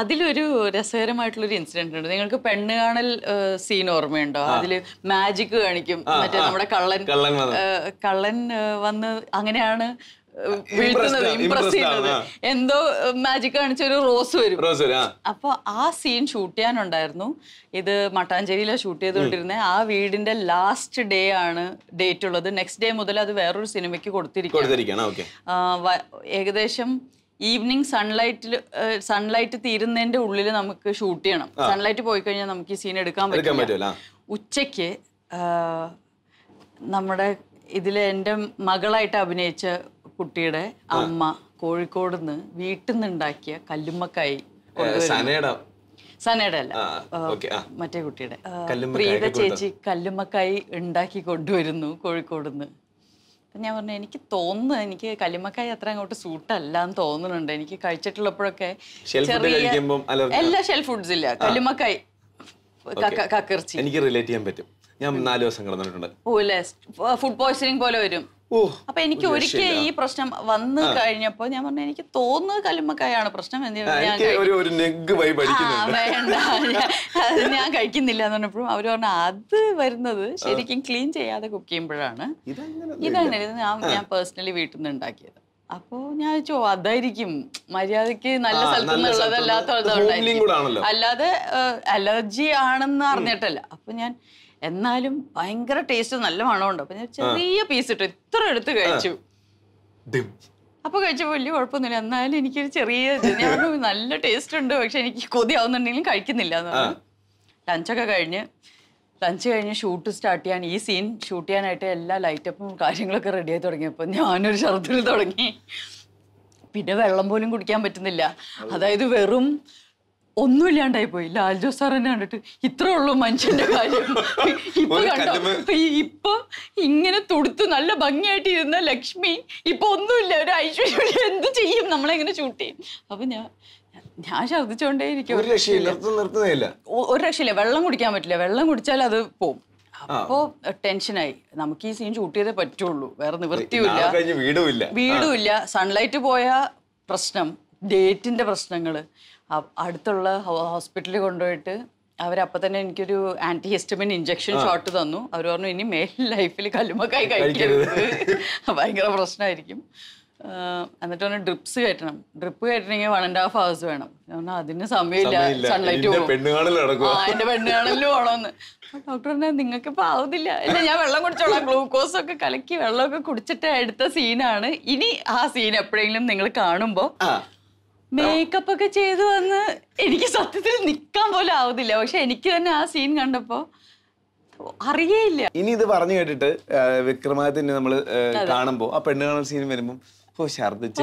അതിലൊരു ഒരു ഇൻസിഡന്റ് ഉണ്ട് നിങ്ങൾക്ക് പെണ്ണ് കാണൽ സീൻ ഓർമ്മയുണ്ടോ അതില് മാജിക് കാണിക്കും മറ്റേ നമ്മുടെ കള്ളൻ കള്ളൻ വന്ന് അങ്ങനെയാണ് ഇംപ്രസ് എന്തോ മാജിക് കാണിച്ച ഒരു റോസ് വരും അപ്പൊ ആ സീൻ ഷൂട്ട് ചെയ്യാനുണ്ടായിരുന്നു ഇത് മട്ടാഞ്ചേരിയിലാണ് ഷൂട്ട് ചെയ്തുകൊണ്ടിരുന്നത് ആ വീടിന്റെ ലാസ്റ്റ് ഡേ ആണ് ഡേറ്റ് ഉള്ളത് നെക്സ്റ്റ് ഡേ മുതൽ അത് വേറൊരു സിനിമയ്ക്ക് കൊടുത്തിരിക്കും ഏകദേശം ഈവനിങ് സൺലൈറ്റിൽ സൺലൈറ്റ് തീരുന്നതിന്റെ ഉള്ളിൽ നമുക്ക് ഷൂട്ട് ചെയ്യണം സൺലൈറ്റ് പോയി കഴിഞ്ഞാൽ നമുക്ക് ഈ സീൻ എടുക്കാൻ പറ്റില്ല ഉച്ചയ്ക്ക് നമ്മുടെ ഇതിൽ എൻ്റെ മകളായിട്ട് അഭിനയിച്ച കുട്ടിയുടെ അമ്മ കോഴിക്കോട് നിന്ന് വീട്ടിൽ നിന്നുണ്ടാക്കിയ കല്ലുമ്മക്കായി സനയുടെ അല്ല മറ്റേ കുട്ടിയുടെ പ്രീത ചേച്ചി കല്ലുമ്മക്കായി ഉണ്ടാക്കി കൊണ്ടുവരുന്നു കോഴിക്കോട് നിന്ന് അപ്പം ഞാൻ പറഞ്ഞു എനിക്ക് തോന്നുന്നു എനിക്ക് കല്ലിമക്കായ അത്ര അങ്ങോട്ട് സൂട്ടല്ല എന്ന് തോന്നുന്നുണ്ട് എനിക്ക് കഴിച്ചിട്ടുള്ളപ്പോഴൊക്കെ ചെറിയ എല്ലാ ഷെൽ ഫുഡ്സ് ഇല്ല കല്ലിമക്കായി കക്കർച്ചി എനിക്ക് റിലേറ്റ് ചെയ്യാൻ പറ്റും ഞാൻ നാല് ദിവസം കിടന്നിട്ടുണ്ട് ഫുഡ് പോയിസണിങ് പോലെ വരും അപ്പൊ എനിക്ക് ഒരിക്കൽ ഈ പ്രശ്നം വന്നു കഴിഞ്ഞപ്പോ ഞാൻ പറഞ്ഞു എനിക്ക് തോന്നുന്നത് കല്ലുമ്മക്കായാണ് പ്രശ്നം വേണ്ട ഞാൻ കഴിക്കുന്നില്ല എന്ന് പറഞ്ഞപ്പോഴും അവര് പറഞ്ഞു അത് വരുന്നത് ശരിക്കും ക്ലീൻ ചെയ്യാതെ കുക്ക് ചെയ്യുമ്പോഴാണ് ഇതാണ് ഞാൻ ഞാൻ പേഴ്സണലി വീട്ടിൽ നിന്ന് ഉണ്ടാക്കിയത് അപ്പോ ഞാൻ ചോ അതായിരിക്കും മര്യാദക്ക് നല്ല സ്ഥലത്ത് നിന്നുള്ളതല്ലാത്ത അല്ലാതെ അലർജി ആണെന്ന് അറിഞ്ഞിട്ടല്ല അപ്പൊ ഞാൻ എന്നാലും ഭയങ്കര ടേസ്റ്റ് നല്ല മണമുണ്ട് അപ്പൊ ഞാൻ ചെറിയ പീസ് ഇട്ടു ഇത്ര എടുത്ത് കഴിച്ചു അപ്പൊ കഴിച്ചപ്പോൾ വലിയ കുഴപ്പമൊന്നുമില്ല എന്നാലും എനിക്കൊരു ചെറിയ നല്ല ടേസ്റ്റ് ഉണ്ട് പക്ഷെ എനിക്ക് കൊതിയാവുന്നുണ്ടെങ്കിലും കഴിക്കുന്നില്ല ലഞ്ചൊക്കെ കഴിഞ്ഞ് ലഞ്ച് കഴിഞ്ഞ് ഷൂട്ട് സ്റ്റാർട്ട് ചെയ്യാൻ ഈ സീൻ ഷൂട്ട് ചെയ്യാനായിട്ട് എല്ലാ ലൈറ്റപ്പും കാര്യങ്ങളൊക്കെ റെഡിയായി തുടങ്ങിയപ്പോൾ ഞാനൊരു ശർദ്ദിൽ തുടങ്ങി പിന്നെ വെള്ളം പോലും കുടിക്കാൻ പറ്റുന്നില്ല അതായത് വെറും ഒന്നുമില്ലാണ്ടായി പോയി ലാൽജോ സാറിനെ കണ്ടിട്ട് ഇത്രേ ഉള്ളൂ മനുഷ്യന്റെ കാര്യം ഇപ്പൊ കണ്ടോ ഇപ്പൊ ഇങ്ങനെ തുടുത്ത് നല്ല ഭംഗിയായിട്ട് ഇരുന്ന ലക്ഷ്മി ഇപ്പൊ ഒന്നുമില്ല ഒരു ഐശ്വര്യ എന്ത് ചെയ്യും നമ്മളെങ്ങനെ ഷൂട്ട് ചെയ്യും അപ്പൊ ഞാൻ ഞാൻ ശർദിച്ചോണ്ടേ ഇരിക്കും ഒരു രക്ഷയില്ല വെള്ളം കുടിക്കാൻ പറ്റില്ല വെള്ളം കുടിച്ചാൽ അത് പോകും അപ്പോ ടെൻഷനായി നമുക്ക് ഈ സീൻ ഷൂട്ട് ചെയ്തേ പറ്റുള്ളൂ വേറെ നിവൃത്തിയുമില്ല വീടുമില്ല വീടുമില്ല സൺലൈറ്റ് പോയ പ്രശ്നം ഡേറ്റിൻ്റെ പ്രശ്നങ്ങൾ അടുത്തുള്ള ഹോസ്പിറ്റലിൽ കൊണ്ടുപോയിട്ട് അവരപ്പം തന്നെ എനിക്കൊരു ആൻറ്റി ഹിസ്റ്റമിൻ ഇഞ്ചക്ഷൻ ഷോട്ട് തന്നു അവർ പറഞ്ഞു ഇനി മേൽ ലൈഫിൽ കല്ലുമക്കായി കഴിക്കരുത് ഭയങ്കര പ്രശ്നമായിരിക്കും എന്നിട്ട് പറഞ്ഞു ഡ്രിപ്സ് കയറ്റണം ഡ്രിപ്പ് കയറ്റണമെങ്കിൽ വൺ ആൻഡ് ഹാഫ് ഹവേഴ്സ് വേണം പറഞ്ഞാൽ അതിന് സമയമില്ല സൺലൈറ്റ് ആ എൻ്റെ പെണ്ണുകാണലിലും ആണോന്ന് ഡോക്ടർ പറഞ്ഞാൽ നിങ്ങൾക്ക് ഇപ്പം ആവുന്നില്ല അല്ല ഞാൻ വെള്ളം കുടിച്ചോളാം ഗ്ലൂക്കോസ് ഒക്കെ കലക്കി വെള്ളമൊക്കെ കുടിച്ചിട്ട് എടുത്ത സീനാണ് ഇനി ആ സീൻ എപ്പോഴെങ്കിലും നിങ്ങൾ കാണുമ്പോൾ മേക്കപ്പ് ഒക്കെ ചെയ്തു വന്ന് എനിക്ക് സത്യത്തിൽ നിൽക്കാൻ പോലും ആവുന്നില്ല പക്ഷെ എനിക്ക് തന്നെ ആ സീൻ കണ്ടപ്പോ അറിയേയില്ല ഇനി ഇത് പറഞ്ഞു കേട്ടിട്ട് വിക്രമാദിത്യനെ നമ്മൾ കാണുമ്പോ ആ പെണ്ണ് കാണുന്ന സീൻ വരുമ്പോ ഓ ഛർദിച്ചു